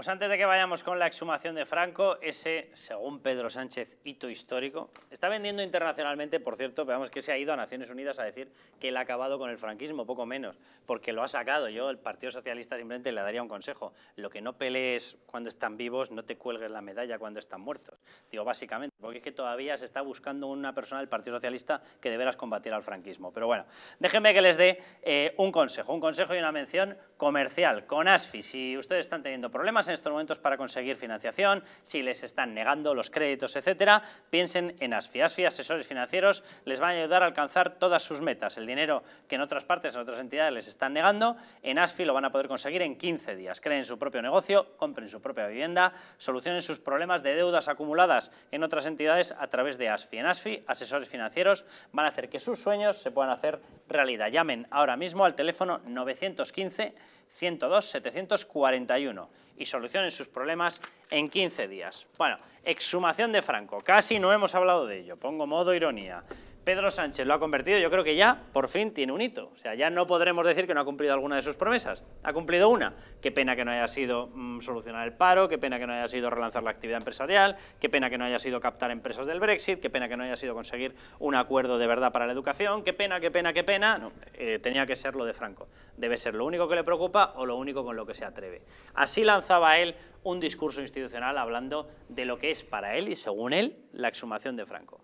Pues antes de que vayamos con la exhumación de Franco, ese, según Pedro Sánchez, hito histórico, está vendiendo internacionalmente, por cierto, veamos que se ha ido a Naciones Unidas a decir que él ha acabado con el franquismo, poco menos, porque lo ha sacado. Yo, el Partido Socialista, simplemente le daría un consejo. Lo que no pelees cuando están vivos, no te cuelgues la medalla cuando están muertos. Digo, básicamente. Porque es que todavía se está buscando una persona del Partido Socialista que deberás combatir al franquismo. Pero bueno, déjenme que les dé eh, un consejo, un consejo y una mención comercial con ASFI. Si ustedes están teniendo problemas en estos momentos para conseguir financiación, si les están negando los créditos, etcétera, piensen en ASFI. ASFI, asesores financieros, les van a ayudar a alcanzar todas sus metas. El dinero que en otras partes, en otras entidades les están negando, en ASFI lo van a poder conseguir en 15 días. Creen su propio negocio, compren su propia vivienda, solucionen sus problemas de deudas acumuladas en otras entidades entidades a través de ASFI. En ASFI, asesores financieros van a hacer que sus sueños se puedan hacer realidad. Llamen ahora mismo al teléfono 915-102-741 y solucionen sus problemas en 15 días. Bueno, exhumación de Franco, casi no hemos hablado de ello, pongo modo ironía. Pedro Sánchez lo ha convertido, yo creo que ya por fin tiene un hito. O sea, ya no podremos decir que no ha cumplido alguna de sus promesas. Ha cumplido una. Qué pena que no haya sido mm, solucionar el paro, qué pena que no haya sido relanzar la actividad empresarial, qué pena que no haya sido captar empresas del Brexit, qué pena que no haya sido conseguir un acuerdo de verdad para la educación, qué pena, qué pena, qué pena. No, eh, tenía que ser lo de Franco. Debe ser lo único que le preocupa o lo único con lo que se atreve. Así lanzaba él un discurso institucional hablando de lo que es para él y según él la exhumación de Franco.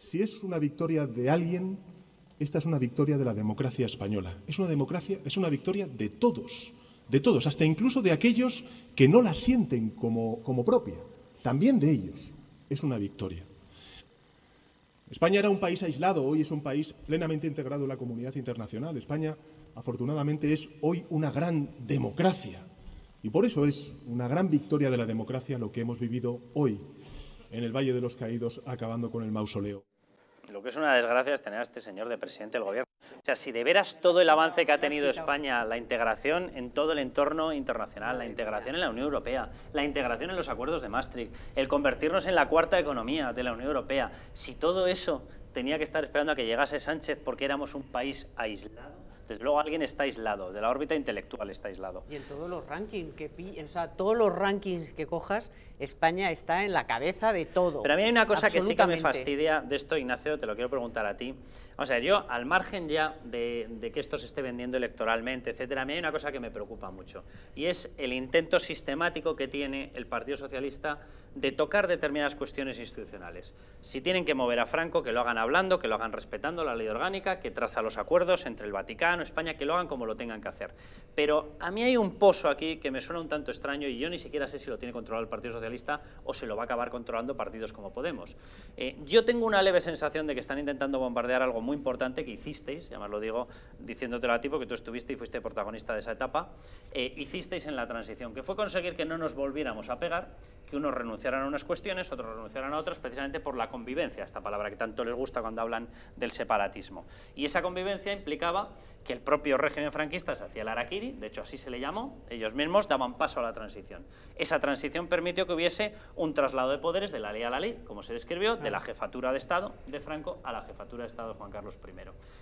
Si es una victoria de alguien, esta es una victoria de la democracia española. Es una democracia, es una victoria de todos, de todos, hasta incluso de aquellos que no la sienten como, como propia. También de ellos es una victoria. España era un país aislado, hoy es un país plenamente integrado en la comunidad internacional. España, afortunadamente, es hoy una gran democracia. Y por eso es una gran victoria de la democracia lo que hemos vivido hoy en el Valle de los Caídos, acabando con el mausoleo. Lo que es una desgracia es tener a este señor de presidente del gobierno. O sea, si de veras todo el avance que ha tenido España, la integración en todo el entorno internacional, la integración en la Unión Europea, la integración en los acuerdos de Maastricht, el convertirnos en la cuarta economía de la Unión Europea, si todo eso tenía que estar esperando a que llegase Sánchez porque éramos un país aislado, desde luego alguien está aislado, de la órbita intelectual está aislado. Y en todos los rankings que o sea, todos los rankings que cojas España está en la cabeza de todo. Pero a mí hay una cosa que sí que me fastidia de esto, Ignacio, te lo quiero preguntar a ti. O sea, yo, al margen ya de, que esto se esté vendiendo electoralmente, etcétera, a mí hay una cosa que me preocupa mucho, y es el intento sistemático que tiene el Partido Socialista de tocar determinadas cuestiones institucionales. Si tienen que mover a Franco, que lo hagan hablando, que lo hagan respetando la ley orgánica, que traza los acuerdos entre el Vaticano, España, que lo hagan como lo tengan que hacer. Pero a mí hay un pozo aquí que me suena un tanto extraño y yo ni siquiera sé si lo tiene controlado el Partido Socialista o se lo va a acabar controlando partidos como Podemos. Eh, yo tengo una leve sensación de que están intentando bombardear algo muy importante que hicisteis, Ya más lo digo diciéndote a ti porque tú estuviste y fuiste protagonista de esa etapa, eh, hicisteis en la transición, que fue conseguir que no nos volviéramos a pegar, que unos renunciaran a unas cuestiones, otros renunciaran a otras, precisamente por la convivencia, esta palabra que tanto les gusta cuando hablan del separatismo. Y esa convivencia implicaba que el propio régimen franquista se hacía el araquiri, de hecho así se le llamó, ellos mismos daban paso a la transición. Esa transición permitió que hubiese un traslado de poderes de la ley a la ley, como se describió, de la jefatura de Estado de Franco a la jefatura de Estado de Juan Carlos I.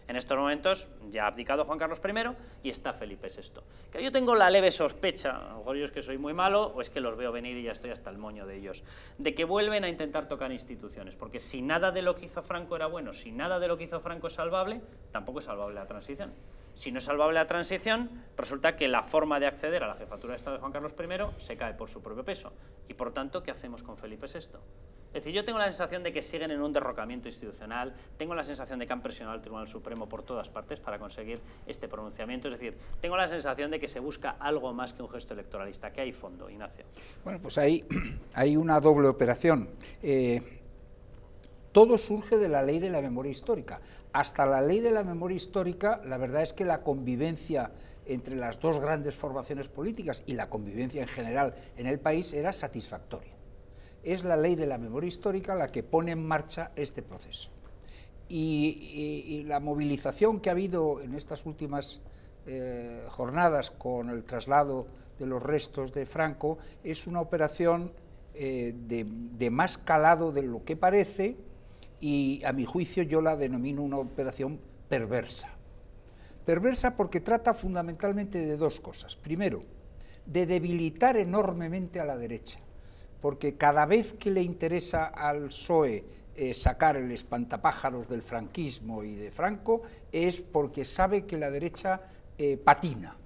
En estos momentos ya ha abdicado Juan Carlos I y está Felipe VI. Que yo tengo la leve sospecha, a lo mejor yo es que soy muy malo o es que los veo venir y ya estoy hasta el moño de ellos, de que vuelven a intentar tocar instituciones, porque si nada de lo que hizo Franco era bueno, si nada de lo que hizo Franco es salvable, tampoco es salvable la transición. Si no es salvable la transición, resulta que la forma de acceder a la jefatura de Estado de Juan Carlos I se cae por su propio peso. Y por tanto, ¿qué hacemos con Felipe VI? Es decir, yo tengo la sensación de que siguen en un derrocamiento institucional, tengo la sensación de que han presionado al Tribunal Supremo por todas partes para conseguir este pronunciamiento, es decir, tengo la sensación de que se busca algo más que un gesto electoralista. ¿Qué hay fondo, Ignacio? Bueno, pues hay, hay una doble operación. Eh, todo surge de la ley de la memoria histórica. Hasta la ley de la memoria histórica, la verdad es que la convivencia entre las dos grandes formaciones políticas y la convivencia en general en el país era satisfactoria. Es la ley de la memoria histórica la que pone en marcha este proceso. Y, la movilización que ha habido en estas últimas eh, jornadas con el traslado de los restos de Franco es una operación eh, de, más calado de lo que parece, y a mi juicio yo la denomino una operación perversa. Perversa porque trata fundamentalmente de dos cosas. Primero, de debilitar enormemente a la derecha, porque cada vez que le interesa al PSOE eh, sacar el espantapájaros del franquismo y de Franco, es porque sabe que la derecha eh, patina.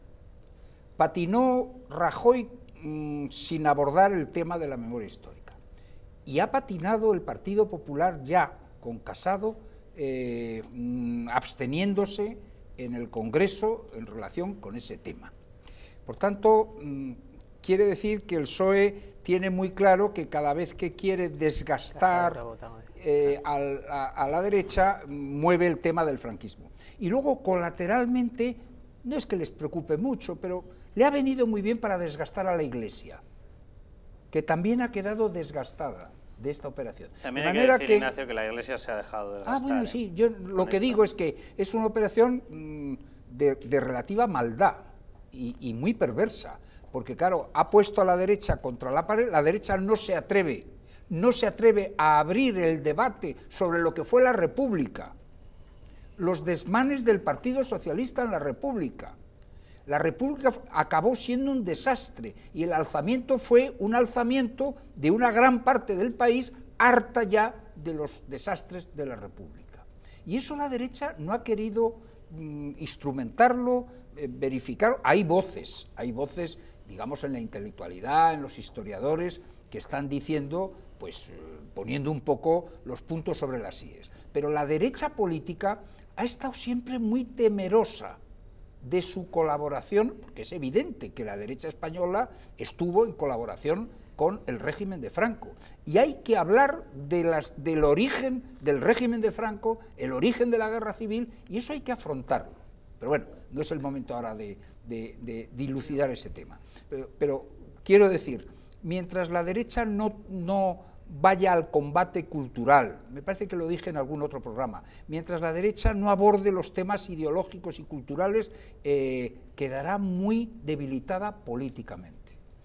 Patinó Rajoy mm, sin abordar el tema de la memoria histórica y ha patinado el Partido Popular ya con Casado, eh, mm, absteniéndose en el Congreso en relación con ese tema. Por tanto, mm, quiere decir que el PSOE tiene muy claro que cada vez que quiere desgastar eh, a, la derecha, mm, mueve el tema del franquismo. Y luego, colateralmente, no es que les preocupe mucho, pero le ha venido muy bien para desgastar a la Iglesia que también ha quedado desgastada de esta operación. También de manera que decir, Ignacio, que la Iglesia se ha dejado de Ah, bueno, sí, ¿eh? yo lo que digo es que es una operación mm, de, relativa maldad y, muy perversa, porque claro, ha puesto a la derecha contra la pared, la derecha no se atreve, no se atreve a abrir el debate sobre lo que fue la República, los desmanes del Partido Socialista en la República, la República acabó siendo un desastre y el alzamiento fue un alzamiento de una gran parte del país harta ya de los desastres de la República. Y eso la derecha no ha querido mm, instrumentarlo, eh, verificarlo. Hay voces, hay voces, digamos, en la intelectualidad, en los historiadores, que están diciendo, pues eh, poniendo un poco los puntos sobre las IES. Pero la derecha política ha estado siempre muy temerosa de su colaboración, porque es evidente que la derecha española estuvo en colaboración con el régimen de Franco. Y hay que hablar del origen del régimen de Franco, el origen de la guerra civil, y eso hay que afrontarlo. Pero bueno, no es el momento ahora de, dilucidar ese tema. Pero, quiero decir, mientras la derecha no vaya al combate cultural, me parece que lo dije en algún otro programa, mientras la derecha no aborde los temas ideológicos y culturales, eh, quedará muy debilitada políticamente.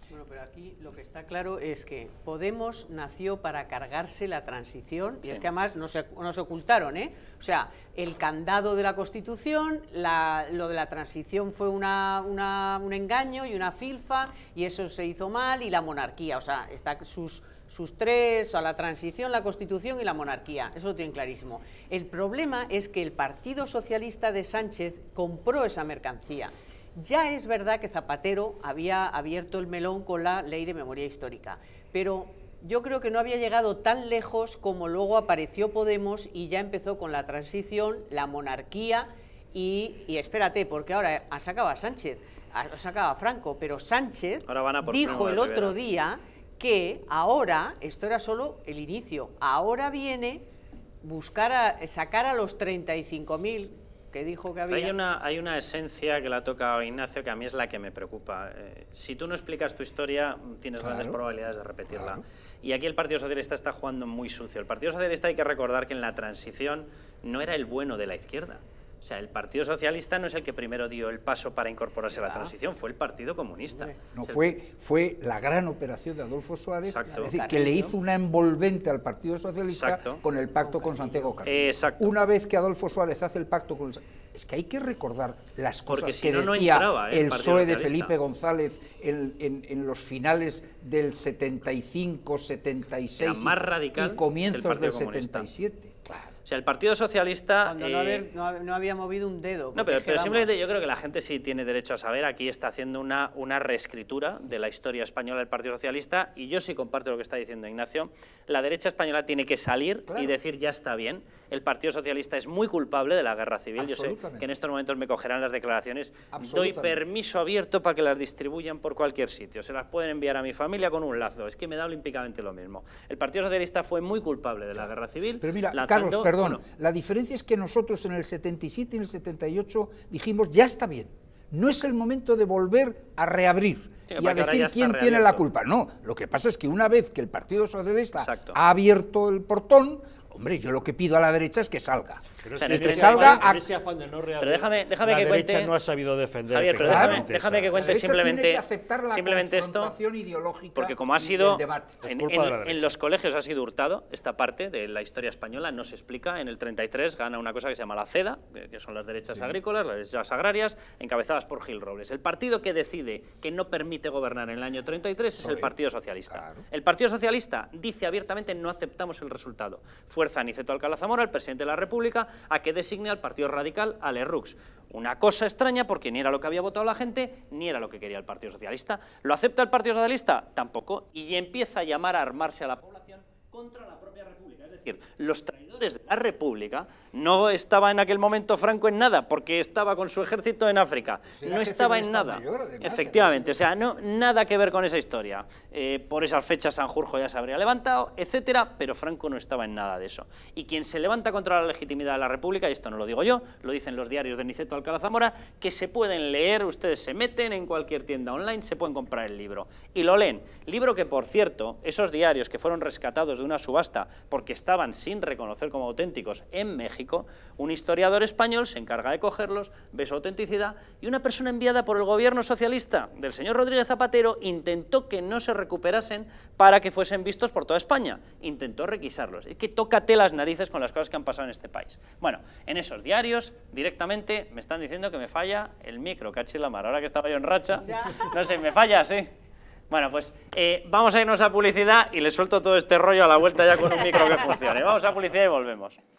Bueno, pero aquí lo que está claro es que Podemos nació para cargarse la transición, y es que además no se, ocultaron, ¿eh? O sea, el candado de la Constitución, lo de la transición fue un engaño y una filfa, y eso se hizo mal, y la monarquía, o sea, está sus sus tres, a la transición, la constitución y la monarquía. Eso lo tienen clarísimo. El problema es que el Partido Socialista de Sánchez compró esa mercancía. Ya es verdad que Zapatero había abierto el melón con la ley de memoria histórica, pero yo creo que no había llegado tan lejos como luego apareció Podemos y ya empezó con la transición, la monarquía y, espérate, porque ahora sacado a Sánchez, sacado a Franco, pero Sánchez dijo el otro día que ahora, esto era solo el inicio, ahora viene buscar sacar a los 35.000 que dijo que había. Hay una, hay una esencia que la toca Ignacio que a mí es la que me preocupa. Eh, si tú no explicas tu historia, tienes grandes probabilidades de repetirla. Y aquí el Partido Socialista está jugando muy sucio. El Partido Socialista hay que recordar que en la transición no era el bueno de la izquierda. O sea, el Partido Socialista no es el que primero dio el paso para incorporarse a la transición, fue el Partido Comunista. No, fue, fue la gran operación de Adolfo Suárez, es decir, que le hizo una envolvente al Partido Socialista con el pacto con Santiago Carrillo. Una vez que Adolfo Suárez hace el pacto con... Es que hay que recordar las cosas que no, decía ¿eh? el, PSOE de Felipe González en, los finales del 75, 76 más radical y comienzos del 77. Claro sea, el Partido Socialista... Cuando no, eh, había movido un dedo. No, pero, simplemente yo creo que la gente sí tiene derecho a saber, aquí está haciendo una, una reescritura de la historia española del Partido Socialista y yo sí comparto lo que está diciendo Ignacio, la derecha española tiene que salir y decir ya está bien, el Partido Socialista es muy culpable de la guerra civil, yo sé que en estos momentos me cogerán las declaraciones, doy permiso abierto para que las distribuyan por cualquier sitio, se las pueden enviar a mi familia con un lazo, es que me da olímpicamente lo mismo. El Partido Socialista fue muy culpable de la guerra civil, pero mira, lanzando Carlos, perdón. La diferencia es que nosotros en el 77 y en el 78 dijimos, ya está bien, no es el momento de volver a reabrir y a decir quién tiene la culpa. No, lo que pasa es que una vez que el Partido Socialista ha abierto el portón, hombre, yo lo que pido a la derecha es que salga. Pero, déjame, déjame que cuente... no ha sabido defender. déjame, que cuente simplemente, simplemente esto, porque como ha sido en, los colegios ha sido hurtado esta parte de la historia española, no se explica. En el 33 gana una cosa que se llama la CEDA, que son las derechas agrícolas, las derechas agrarias, encabezadas por Gil Robles. El partido que decide que no permite gobernar en el año 33 es el Partido Socialista. El Partido Socialista dice abiertamente no aceptamos el resultado. Fuerza a Niceto Alcalá Zamora, el presidente de la República, a que designe al Partido Radical a Rux. Una cosa extraña porque ni era lo que había votado la gente, ni era lo que quería el Partido Socialista. ¿Lo acepta el Partido Socialista? Tampoco. Y empieza a llamar a armarse a la población contra la propia República. Es decir, los desde la República, no estaba en aquel momento Franco en nada, porque estaba con su ejército en África, no estaba en nada. Efectivamente, o sea, no, nada que ver con esa historia. Eh, por esas fechas Sanjurjo ya se habría levantado, etcétera, pero Franco no estaba en nada de eso. Y quien se levanta contra la legitimidad de la República, y esto no lo digo yo, lo dicen los diarios de Niceto Alcalá Zamora, que se pueden leer, ustedes se meten en cualquier tienda online, se pueden comprar el libro. Y lo leen. Libro que, por cierto, esos diarios que fueron rescatados de una subasta porque estaban sin reconocer como auténticos en México, un historiador español se encarga de cogerlos, ve su autenticidad, y una persona enviada por el gobierno socialista del señor Rodríguez Zapatero intentó que no se recuperasen para que fuesen vistos por toda España. Intentó requisarlos. Es que tócate las narices con las cosas que han pasado en este país. Bueno, en esos diarios, directamente, me están diciendo que me falla el micro, Cachilamar. la Ahora que estaba yo en racha, no sé, me falla, sí. Bueno, pues eh, vamos a irnos a publicidad y le suelto todo este rollo a la vuelta ya con un micro que funcione. Vamos a publicidad y volvemos.